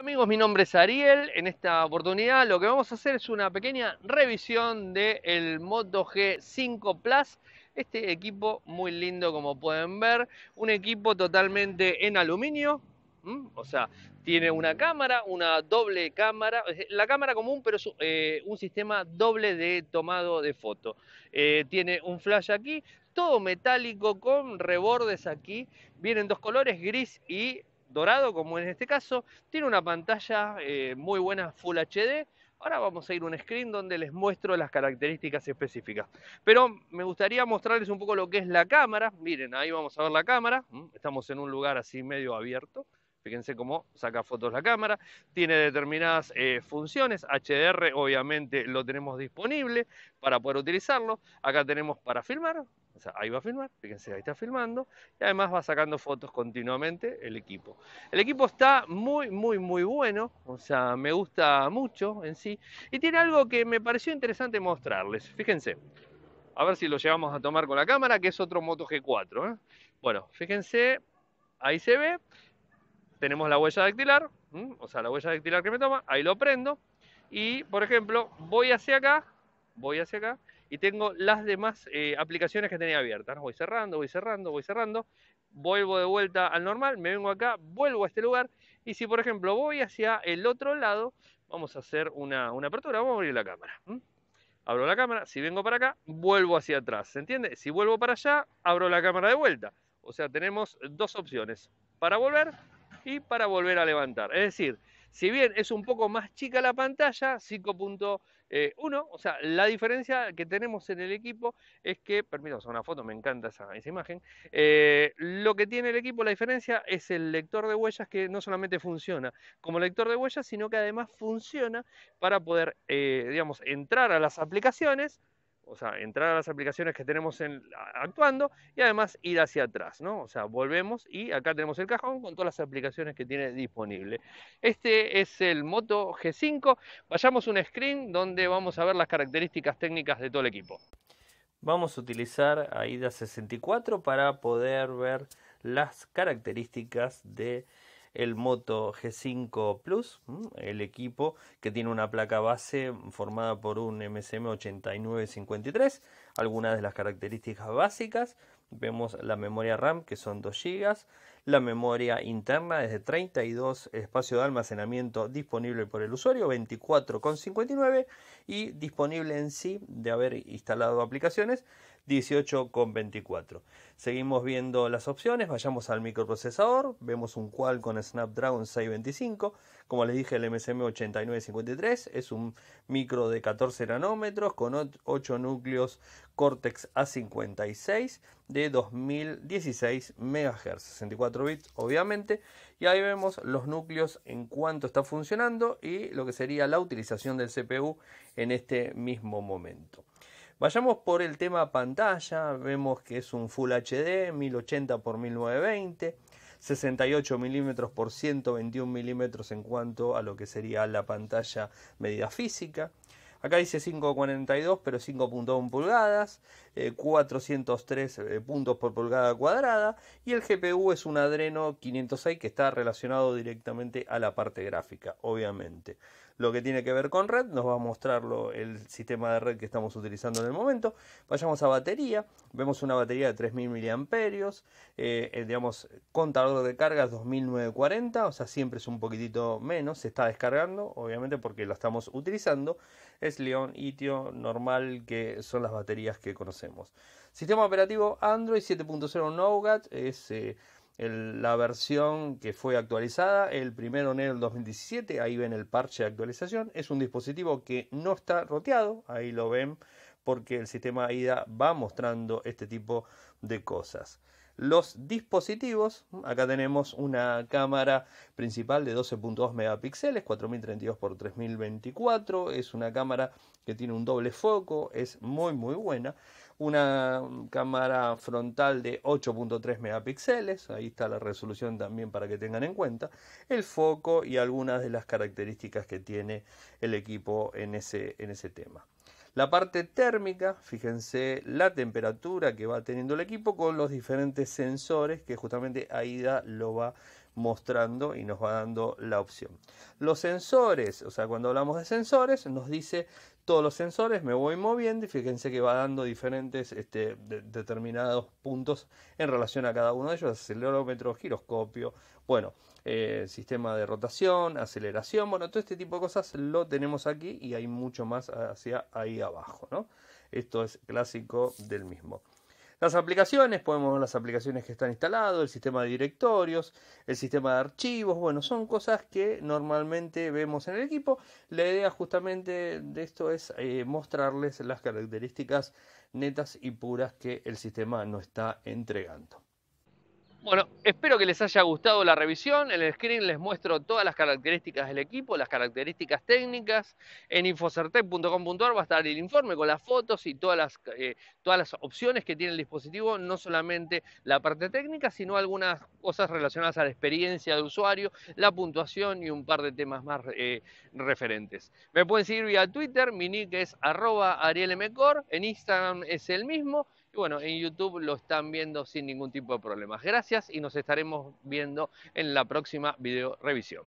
Amigos, mi nombre es Ariel. En esta oportunidad lo que vamos a hacer es una pequeña revisión del Moto G5 Plus. Este equipo muy lindo como pueden ver. Un equipo totalmente en aluminio. O sea, tiene una cámara, una doble cámara. La cámara común, pero es eh, un sistema doble de tomado de foto. Eh, tiene un flash aquí, todo metálico con rebordes aquí. Vienen dos colores, gris y dorado, como en este caso, tiene una pantalla eh, muy buena Full HD. Ahora vamos a ir a un screen donde les muestro las características específicas. Pero me gustaría mostrarles un poco lo que es la cámara. Miren, ahí vamos a ver la cámara. Mm, estamos en un lugar así medio abierto. Fíjense cómo saca fotos la cámara. Tiene determinadas eh, funciones. HDR obviamente lo tenemos disponible para poder utilizarlo. Acá tenemos para filmar. O sea, ahí va a filmar, fíjense, ahí está filmando. Y además va sacando fotos continuamente el equipo. El equipo está muy, muy, muy bueno. O sea, me gusta mucho en sí. Y tiene algo que me pareció interesante mostrarles. Fíjense a ver si lo llevamos a tomar con la cámara, que es otro Moto G4. ¿eh? Bueno, fíjense, ahí se ve tenemos la huella dactilar, o sea, la huella dactilar que me toma, ahí lo prendo y, por ejemplo, voy hacia acá, voy hacia acá y tengo las demás eh, aplicaciones que tenía abiertas. Voy cerrando, voy cerrando, voy cerrando, vuelvo de vuelta al normal, me vengo acá, vuelvo a este lugar y si, por ejemplo, voy hacia el otro lado, vamos a hacer una, apertura, vamos a abrir la cámara. Abro la cámara, si vengo para acá, vuelvo hacia atrás, ¿se entiende? Si vuelvo para allá, abro la cámara de vuelta. O sea, tenemos dos opciones, para volver y para volver a levantar. Es decir, si bien es un poco más chica la pantalla, 5.1, o sea, la diferencia que tenemos en el equipo es que, permítanos una foto, me encanta esa, esa imagen, eh, lo que tiene el equipo, la diferencia es el lector de huellas que no solamente funciona como lector de huellas, sino que además funciona para poder, eh, digamos, entrar a las aplicaciones, o sea, entrar a las aplicaciones que tenemos actuando y además ir hacia atrás, ¿no? O sea, volvemos y acá tenemos el cajón con todas las aplicaciones que tiene disponible. Este es el Moto G5. Vayamos a un screen donde vamos a ver las características técnicas de todo el equipo. Vamos a utilizar AIDA 64 para poder ver las características de el Moto G5 Plus, el equipo que tiene una placa base formada por un MSM8953, algunas de las características básicas, vemos la memoria RAM que son 2 GB, la memoria interna es de 32, espacio de almacenamiento disponible por el usuario 24,59 y disponible en sí de haber instalado aplicaciones 18,24. Seguimos viendo las opciones, vayamos al microprocesador, vemos un cual con Snapdragon 625, como les dije el MSM8953, es un micro de 14 nanómetros con 8 núcleos Cortex A56 de 2016 MHz, 64 bits obviamente, y ahí vemos los núcleos en cuanto está funcionando y lo que sería la utilización del CPU en este mismo momento. Vayamos por el tema pantalla, vemos que es un Full HD 1080 x 1920, 68 milímetros por 121 milímetros en cuanto a lo que sería la pantalla medida física. Acá dice 5,42 pero 5.1 pulgadas. 403 eh, eh, puntos por pulgada cuadrada y el GPU es un Adreno 506 que está relacionado directamente a la parte gráfica, obviamente. Lo que tiene que ver con red, nos va a mostrarlo el sistema de red que estamos utilizando en el momento. Vayamos a batería, vemos una batería de 3.000 miliamperios eh, eh, digamos, contador de cargas 2.940, o sea, siempre es un poquitito menos, se está descargando, obviamente porque la estamos utilizando. Es León Itio normal, que son las baterías que conocemos. Sistema operativo Android 7.0 Nougat es eh, la versión que fue actualizada el 1 de enero del 2017. Ahí ven el parche de actualización. Es un dispositivo que no está roteado. Ahí lo ven porque el sistema IDA va mostrando este tipo de cosas los dispositivos. Acá tenemos una cámara principal de 12.2 megapíxeles, 4032 x 3024. Es una cámara que tiene un doble foco, es muy muy buena. Una cámara frontal de 8.3 megapíxeles, ahí está la resolución también para que tengan en cuenta. El foco y algunas de las características que tiene el equipo en ese, en ese tema. La parte térmica, fíjense la temperatura que va teniendo el equipo con los diferentes sensores que justamente AIDA lo va mostrando y nos va dando la opción. Los sensores, o sea, cuando hablamos de sensores, nos dice todos los sensores, me voy moviendo y fíjense que va dando diferentes este, determinados puntos en relación a cada uno de ellos, acelerómetro, giroscopio, bueno, eh, sistema de rotación, aceleración, bueno, todo este tipo de cosas lo tenemos aquí y hay mucho más hacia ahí abajo, ¿no? Esto es clásico del mismo. Las aplicaciones, podemos ver las aplicaciones que están instaladas, el sistema de directorios, el sistema de archivos, bueno, son cosas que normalmente vemos en el equipo. La idea justamente de esto es eh, mostrarles las características netas y puras que el sistema nos está entregando. Bueno, espero que les haya gustado la revisión. En el screen les muestro todas las características del equipo, las características técnicas. En infocertec.com.ar va a estar el informe con las fotos y todas las, eh, todas las opciones que tiene el dispositivo, no solamente la parte técnica, sino algunas cosas relacionadas a la experiencia de usuario, la puntuación y un par de temas más eh, referentes. Me pueden seguir vía Twitter, mi nick es arroba arielmcor, en Instagram es el mismo y bueno, en YouTube lo están viendo sin ningún tipo de problemas. Gracias y nos estaremos viendo en la próxima video revisión.